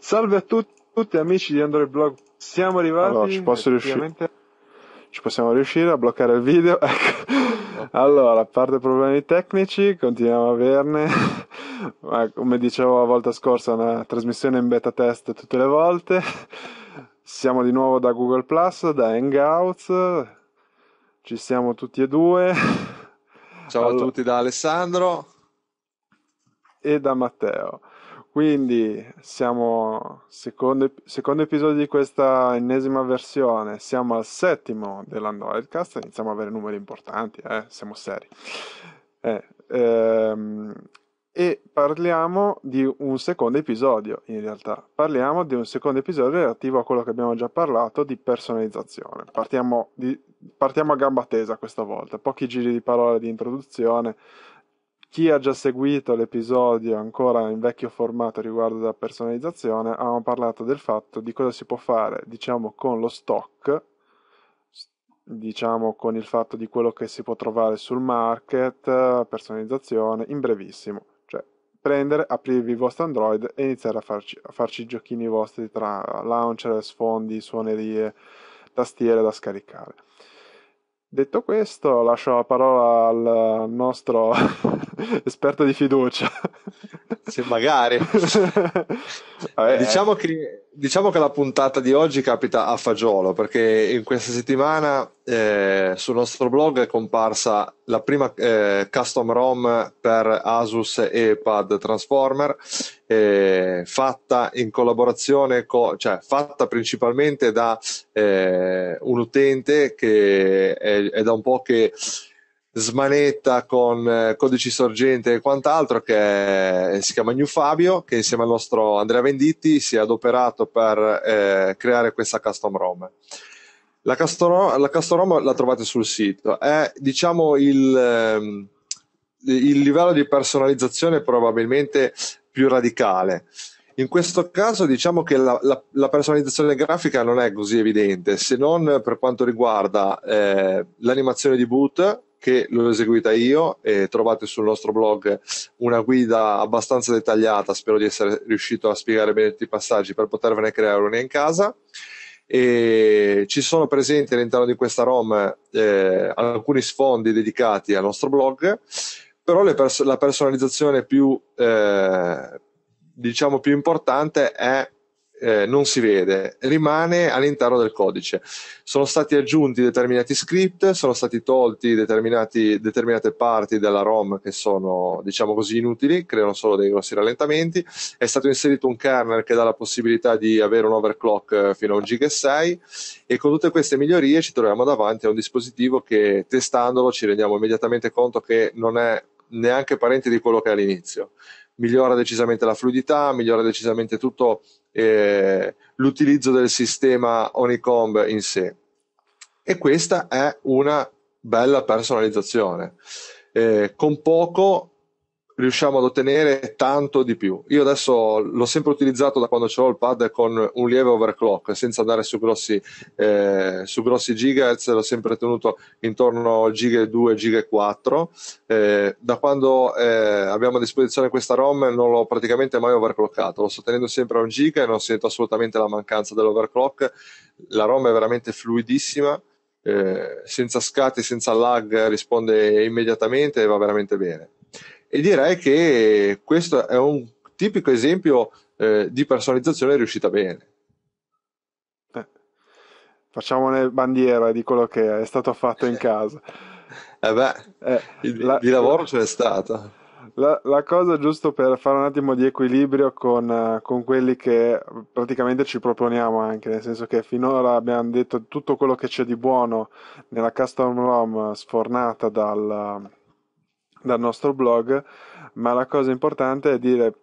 Salve a tut- tutti amici di Android Blog. Siamo arrivati. Allora, ci, posso effettivamente... riusci- ci possiamo riuscire a bloccare il video? Ecco. Allora, a parte problemi tecnici, continuiamo a averne. Ma come dicevo la volta scorsa, una trasmissione in beta test tutte le volte. Siamo di nuovo da Google Plus, da Hangouts. Ci siamo tutti e due. Ciao allora... a tutti da Alessandro e da Matteo. Quindi siamo secondo, secondo, episodio di questa ennesima versione, siamo al settimo dell'Androidcast, iniziamo ad avere numeri importanti, eh? siamo seri. Eh, ehm, e parliamo di un secondo episodio, in realtà parliamo di un secondo episodio relativo a quello che abbiamo già parlato di personalizzazione. Partiamo, di, partiamo a gamba tesa questa volta, pochi giri di parole di introduzione chi ha già seguito l'episodio ancora in vecchio formato riguardo la personalizzazione, abbiamo parlato del fatto di cosa si può fare, diciamo, con lo stock, diciamo con il fatto di quello che si può trovare sul market, personalizzazione, in brevissimo. Cioè, prendere, aprirvi il vostro Android e iniziare a farci, a farci i giochini vostri tra launcher, sfondi, suonerie, tastiere da scaricare. Detto questo, lascio la parola al nostro esperto di fiducia. Se magari. Vabbè, diciamo, eh. che, diciamo, che, la puntata di oggi capita a fagiolo, perché in questa settimana eh, sul nostro blog è comparsa la prima eh, custom ROM per Asus e Pad Transformer, eh, fatta in collaborazione, co- cioè fatta principalmente da eh, un utente che è, è da un po' che smanetta con eh, codici sorgente e quant'altro che eh, si chiama New Fabio che insieme al nostro Andrea Venditti si è adoperato per eh, creare questa custom ROM. La custom, la custom ROM la trovate sul sito, è diciamo il, ehm, il livello di personalizzazione probabilmente più radicale. In questo caso diciamo che la, la, la, personalizzazione grafica non è così evidente, se non per quanto riguarda eh, l'animazione di boot, che l'ho eseguita io e trovate sul nostro blog una guida abbastanza dettagliata, spero di essere riuscito a spiegare bene tutti i passaggi per potervene creare una in casa. E ci sono presenti all'interno di questa ROM eh, alcuni sfondi dedicati al nostro blog, però pers- la personalizzazione più, eh, diciamo più importante è eh, non si vede, rimane all'interno del codice. Sono stati aggiunti determinati script, sono stati tolti determinate parti della ROM che sono, diciamo così, inutili, creano solo dei grossi rallentamenti. È stato inserito un kernel che dà la possibilità di avere un overclock eh, fino a un giga 6 e con tutte queste migliorie ci troviamo davanti a un dispositivo che testandolo ci rendiamo immediatamente conto che non è neanche parente di quello che è all'inizio migliora decisamente la fluidità, migliora decisamente tutto eh, l'utilizzo del sistema Onicomb in sé. E questa è una bella personalizzazione. Eh, con poco riusciamo ad ottenere tanto di più. Io adesso l'ho sempre utilizzato da quando ho il pad con un lieve overclock, senza andare su grossi, eh, su grossi gigahertz, l'ho sempre tenuto intorno al giga 2, giga 4. Eh, da quando eh, abbiamo a disposizione questa ROM non l'ho praticamente mai overclockato, lo sto tenendo sempre a un giga e non sento assolutamente la mancanza dell'overclock. La ROM è veramente fluidissima. Eh, senza scatti, senza lag, risponde immediatamente e va veramente bene e direi che questo è un tipico esempio eh, di personalizzazione riuscita bene. Eh, facciamone bandiera di quello che è stato fatto in casa. eh beh, eh, il, la, di lavoro c'è stata. La, la, cosa giusto per fare un attimo di equilibrio con, eh, con, quelli che praticamente ci proponiamo anche, nel senso che finora abbiamo detto tutto quello che c'è di buono nella custom ROM sfornata dal, dal nostro blog, ma la cosa importante è dire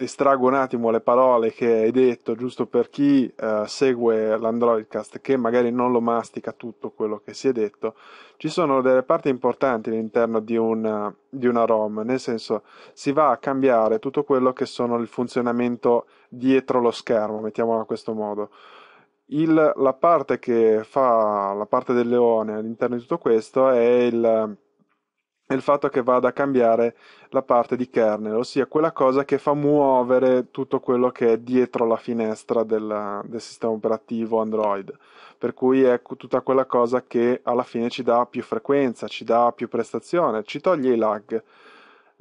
estraggo un attimo le parole che hai detto, giusto per chi eh, segue l'Androidcast, che magari non lo mastica tutto quello che si è detto, ci sono delle parti importanti all'interno di una, di una ROM, nel senso si va a cambiare tutto quello che sono il funzionamento dietro lo schermo, mettiamolo in questo modo. Il, la parte che fa la parte del leone all'interno di tutto questo è il è il fatto che vada a cambiare la parte di kernel, ossia quella cosa che fa muovere tutto quello che è dietro la finestra della, del sistema operativo Android. Per cui è tutta quella cosa che alla fine ci dà più frequenza, ci dà più prestazione, ci toglie i lag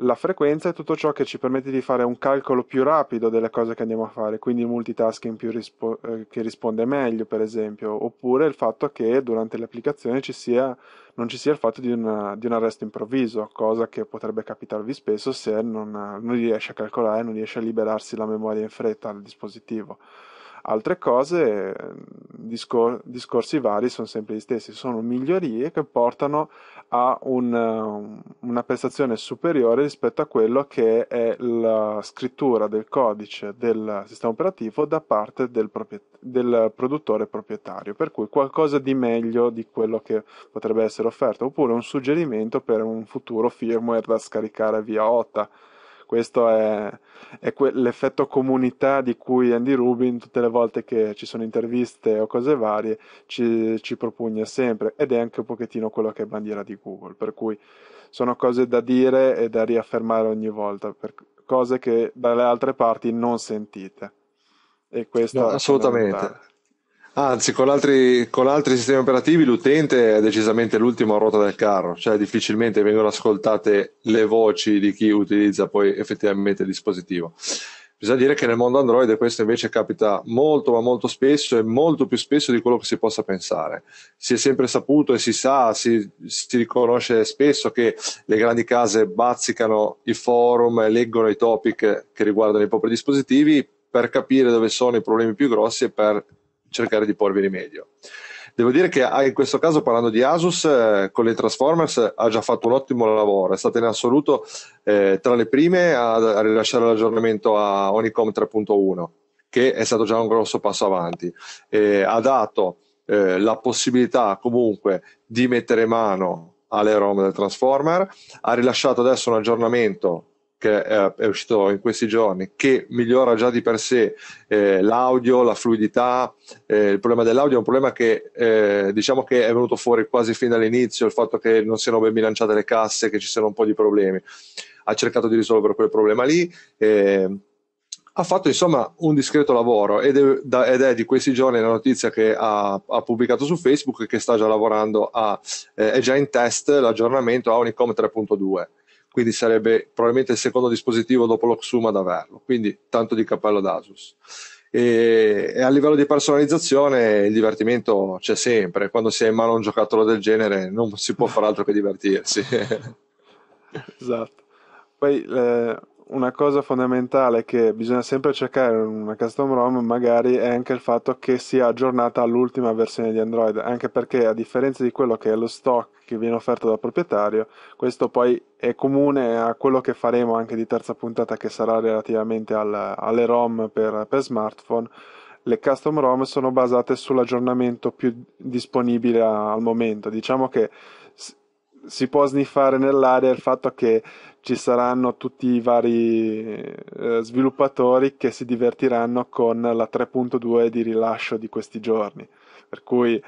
la frequenza è tutto ciò che ci permette di fare un calcolo più rapido delle cose che andiamo a fare, quindi il multitasking rispo- eh, che risponde meglio, per esempio, oppure il fatto che durante l'applicazione ci sia, non ci sia il fatto di, una, di un arresto improvviso, cosa che potrebbe capitarvi spesso se non, non riesce a calcolare, non riesce a liberarsi la memoria in fretta al dispositivo altre cose discor- discorsi vari sono sempre gli stessi, sono migliorie che portano a un, um, una prestazione superiore rispetto a quello che è la scrittura del codice del sistema operativo da parte del, propriet- del produttore proprietario, per cui qualcosa di meglio di quello che potrebbe essere offerto, oppure un suggerimento per un futuro firmware da scaricare via OTA questo è, è que- l'effetto comunità di cui Andy Rubin, tutte le volte che ci sono interviste o cose varie, ci, ci propugna sempre ed è anche un pochettino quello che è bandiera di Google. Per cui sono cose da dire e da riaffermare ogni volta, cose che dalle altre parti non sentite. E questo no, assolutamente. Anzi, con altri, con altri sistemi operativi l'utente è decisamente l'ultimo a ruota del carro, cioè difficilmente vengono ascoltate le voci di chi utilizza poi effettivamente il dispositivo. Bisogna dire che nel mondo Android questo invece capita molto ma molto spesso e molto più spesso di quello che si possa pensare. Si è sempre saputo e si sa, si, si riconosce spesso che le grandi case bazzicano i forum, leggono i topic che riguardano i propri dispositivi per capire dove sono i problemi più grossi e per cercare di porvi rimedio. Devo dire che ah, in questo caso, parlando di Asus, eh, con le Transformers eh, ha già fatto un ottimo lavoro, è stata in assoluto eh, tra le prime a, a rilasciare l'aggiornamento a Onicom 3.1, che è stato già un grosso passo avanti. Eh, ha dato eh, la possibilità comunque di mettere mano alle ROM del Transformer, ha rilasciato adesso un aggiornamento che eh, è uscito in questi giorni, che migliora già di per sé eh, l'audio, la fluidità, eh, il problema dell'audio è un problema che eh, diciamo che è venuto fuori quasi fin dall'inizio, il fatto che non siano ben bilanciate le casse, che ci siano un po' di problemi. Ha cercato di risolvere quel problema lì, ehm, ha fatto insomma un discreto lavoro ed è, da, ed è, di questi giorni la notizia che ha, ha pubblicato su Facebook che sta già lavorando a, eh, è già in test l'aggiornamento a Unicom 3.2 quindi sarebbe probabilmente il secondo dispositivo dopo l'Oxuma ad averlo, quindi tanto di cappello d'Asus. E, e, a livello di personalizzazione il divertimento c'è sempre, quando si ha in mano un giocattolo del genere non si può far altro che divertirsi. esatto. Poi eh, una cosa fondamentale che bisogna sempre cercare in una custom ROM magari è anche il fatto che sia aggiornata all'ultima versione di Android, anche perché a differenza di quello che è lo stock che viene offerto dal proprietario, questo poi è comune a quello che faremo anche di terza puntata che sarà relativamente al, alle ROM per, per smartphone. Le custom ROM sono basate sull'aggiornamento più disponibile a, al momento. Diciamo che si può sniffare nell'aria il fatto che ci saranno tutti i vari eh, sviluppatori che si divertiranno con la 3.2 di rilascio di questi giorni. Per cui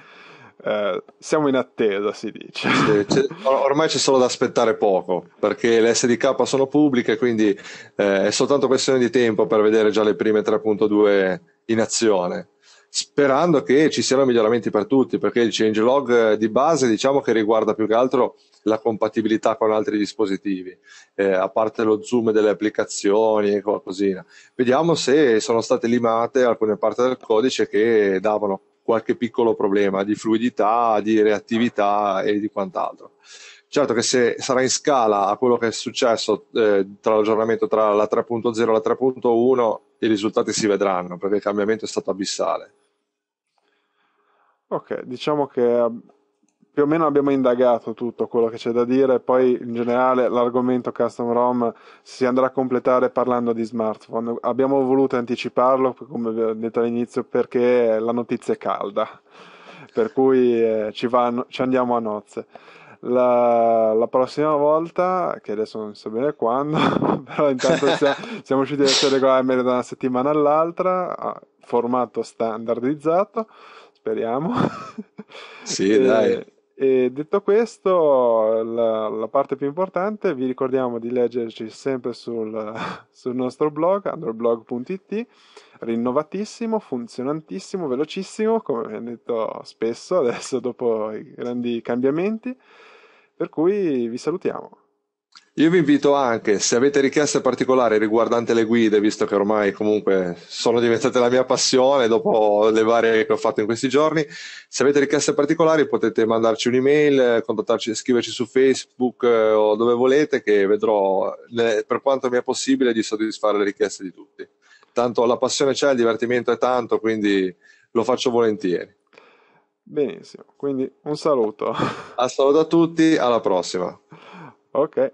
eh, siamo in attesa, si dice. Sì, ormai c'è solo da aspettare poco, perché le SDK sono pubbliche, quindi eh, è soltanto questione di tempo per vedere già le prime 3.2 in azione sperando che ci siano miglioramenti per tutti, perché il changelog di base diciamo che riguarda più che altro la compatibilità con altri dispositivi, eh, a parte lo zoom delle applicazioni e qualcosina. Vediamo se sono state limate alcune parti del codice che davano qualche piccolo problema di fluidità, di reattività e di quant'altro. Certo che se sarà in scala a quello che è successo eh, tra l'aggiornamento tra la 3.0 e la 3.1, i risultati si vedranno perché il cambiamento è stato abissale. Ok, diciamo che um, più o meno abbiamo indagato tutto quello che c'è da dire, poi in generale l'argomento custom ROM si andrà a completare parlando di smartphone. Abbiamo voluto anticiparlo, come ho detto all'inizio, perché la notizia è calda, per cui eh, ci, va, ci, andiamo a nozze. La, la, prossima volta, che adesso non so bene quando, però intanto siamo, siamo riusciti a essere regolari da una settimana all'altra, formato standardizzato speriamo. Sì, e, dai. E detto questo, la, la, parte più importante, vi ricordiamo di leggerci sempre sul, sul nostro blog, underblog.it, rinnovatissimo, funzionantissimo, velocissimo, come abbiamo detto spesso adesso dopo i grandi cambiamenti, per cui vi salutiamo. Io vi invito anche, se avete richieste particolari riguardante le guide, visto che ormai comunque sono diventate la mia passione dopo le varie che ho fatto in questi giorni, se avete richieste particolari potete mandarci un'email, contattarci, scriverci su Facebook eh, o dove volete, che vedrò per quanto mi è possibile di soddisfare le richieste di tutti. Tanto la passione c'è, il divertimento è tanto, quindi lo faccio volentieri. Benissimo, quindi un saluto. Un saluto a tutti, alla prossima. Ok